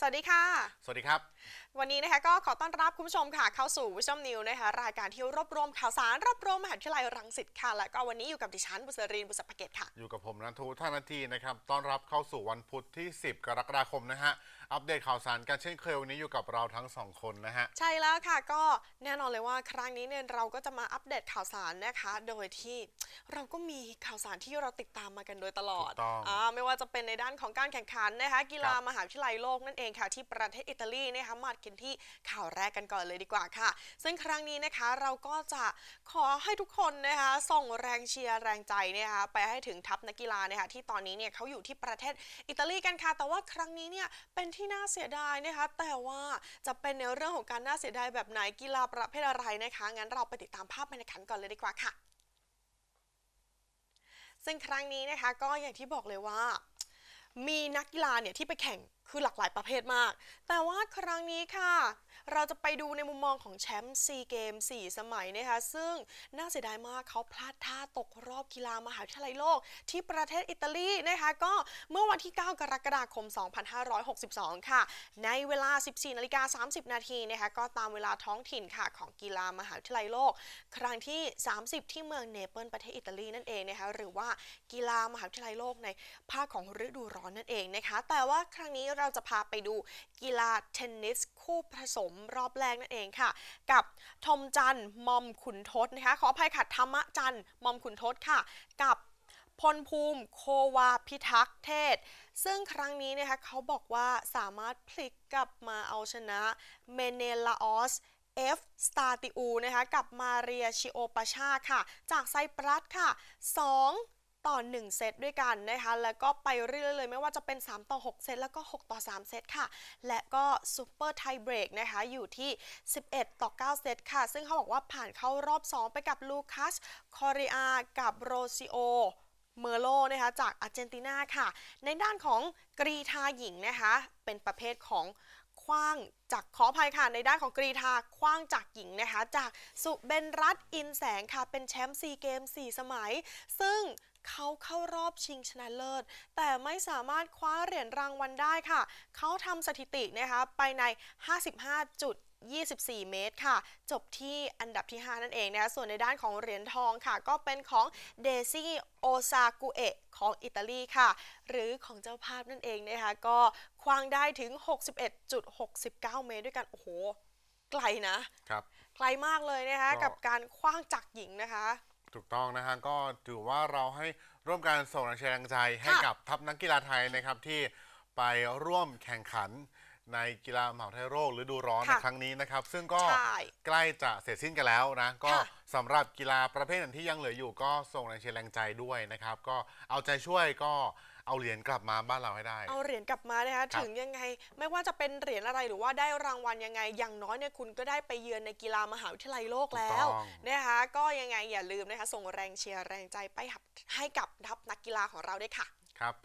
สวัสดีค่ะ สวัสดีครับ วันนี้นะคะก็ขอต้อนรับคุณผู้ชมค่ะ เข้าสู่วิชมนิวนะคะรายการที่รวบรวมข่าวสารรวบรวมมหาวิทยาลัยรังสิตค่ะและก็วันนี้อยู่กับดิฉันบุษรินบุษภเกตค่ะอยู่กับผมนันทูท่านาทีนะครับต้อนรับเข้าสู่วันพุธที่ 10 กรกฎาคมนะฮะอัปเดตข่าวสารการเช่นเคยวันนี้อยู่กับเราทั้ง2คนนะฮะใช่แล้วค่ะก็แน่นอนเลยว่าครั้งนี้เนี่ยเราก็จะมาอัปเดตข่าวสารนะคะโดยที่เราก็มีข่าวสารที่เราติดตามมากันโดยตลอดออไม่ว่าจะเป็นในด้านของการแข่งขันนะคะกีฬามหาวิทยาลัยโลกนั่นเององค่ะที่ประเทศอิตาลีนะคะมาดกันที่ข่าวแรกกันก่อนเลยดีกว่าค่ะ ซึ่งครั้งนี้นะคะเราก็จะขอให้ทุกคนนะคะส่งแรงเชียร์แรงใจนะคะไปให้ถึงทัพนักกีฬานะคะที่ตอนนี้เนี่ยเขาอยู่ที่ประเทศอิตาลีกันค่ะ แต่ว่าครั้งนี้เนี่ยเป็นที่น่าเสียดายนะคะ แต่ว่าจะเป็นในเรื่องของการน่าเสียดาย แบบไหนกีฬาประเภทอะไรนะคะ งั้นเราไปติดตามภาพบรรยากาศก่อนเลยดีกว่าค่ะ ซึ่งครั้งนี้นะคะก็อย่างที่บอกเลยว่า มีนักกีฬาเนี่ยที่ไปแข่งคือหลากหลายประเภทมาก แต่ว่าครั้งนี้ค่ะเราจะไปดูในมุมมองของแชมป์ซีเกม 4 สมัยนะคะซึ่งน่าเสียดายมากเขาพลาดท่าตกรอบกีฬามหาวิทยาลัยโลก ที่ประเทศอิตาลีนะคะก็เมื่อวันที่ 9 กรกฎาคม 2562 ค่ะ ในเวลา 14นาฬิกา 30 นาทีนะคะก็ตามเวลาท้องถิ่นค่ะของกีฬามหาวิทยาลัยโลก ครั้งที่ 30 ที่เมืองเนเปิลประเทศอิตาลีนั่นเองนะคะหรือว่ากีฬามหาวิทยาลัยโลกในภาคของฤดูร้อนนั่นเองนะคะแต่ว่าครั้งนี้เราจะพาไปดูกีฬาเทนนิสคู่ผสมมรอบแรกนั่นเองค่ะกับทมจันมอมขุนทศนะคะขออภัยค่ะธรรมจันมอมขุนทศค่ะ กับพลภูมิโควาพิทักษ์เทศ ซึ่งครั้งนี้นะคะเขาบอกว่าสามารถพลิกกลับมาเอาชนะ เมเนลาออส เอฟ สตาติอู นะคะ กับมาเรียชิโอปาชาค่ะ จากไซปรัสค่ะ 2ต่อ1เซตด้วยกันนะคะ แล้วก็ไปเรื่อยเลยไม่ว่าจะเป็น 3 ต่อ 6 เซต แล้วก็ 6 ต่อ 3 เซตค่ะ และก็ซูเปอร์ไทเบรกนะคะ อยู่ที่ 11 ต่อ 9 เซตค่ะ ซึ่งเขาบอกว่าผ่านเข้ารอบ 2 ไปกับลูคัส คอริอากับโรซิโอ เมอโลนะคะจากอาร์เจนตินาค่ะ ในด้านของกรีธาหญิงนะคะ เป็นประเภทของคว้างจากขออภัยค่ะ ในด้านของกรีธาคว้างจากหญิงนะคะ จากสุเบนรัต อินแสงค่ะ เป็นแชมป์ซีเกม4 สมัย ซึ่งเขาเข้ารอบชิงชนะเลิศ แต่ไม่สามารถคว้าเหรียญรางวัลได้ค่ะ เขาทำสถิตินะคะไปใน 55 24 เมตรค่ะ จบที่อันดับที่ 5 นั่นเองนะคะส่วนในด้านของเหรียญทองค่ะ ก็เป็นของเดซี่โอซากุเอะของอิตาลีค่ะ หรือของเจ้าภาพนั่นเองนะคะก็คว้างได้ถึง 61.69 เมตร ด้วยกันโอ้โห ไกลนะ ครับ ไกลมากเลยนะคะกับการคว้างจากหญิงนะคะถูกต้องนะฮะก็ถือว่าเราให้ร่วมการส่งแรงใจ ให้กับทัพนักกีฬาไทยนะครับที่ไปร่วมแข่งขันในกีฬามหาไทยโรคหรือดูร้อนในครั้งนี้นะครับ ซึ่งก็ใกล้จะเสร็จสิ้นกันแล้วนะก็สำหรับกีฬาประเภทนั้นที่ยังเหลืออยู่ก็ส่งแรงแรงใจด้วยนะครับก็เอาใจช่วยก็เอาเหรียญกลับมาบ้านเราให้ได้ เอาเหรียญกลับมานะคะถึงยังไงไม่ว่าจะเป็นเหรียญอะไรหรือว่าได้รางวัลยังไง อย่างน้อยเนี่ยคุณก็ได้ไปเยือนในกีฬามหาวิทยาลัยโลกแล้วนะคะ ก็ยังไงอย่าลืมนะคะส่งแรงเชียร์แรงใจไปให้กับทัพนักกีฬาของเราด้วยค่ะ ครับ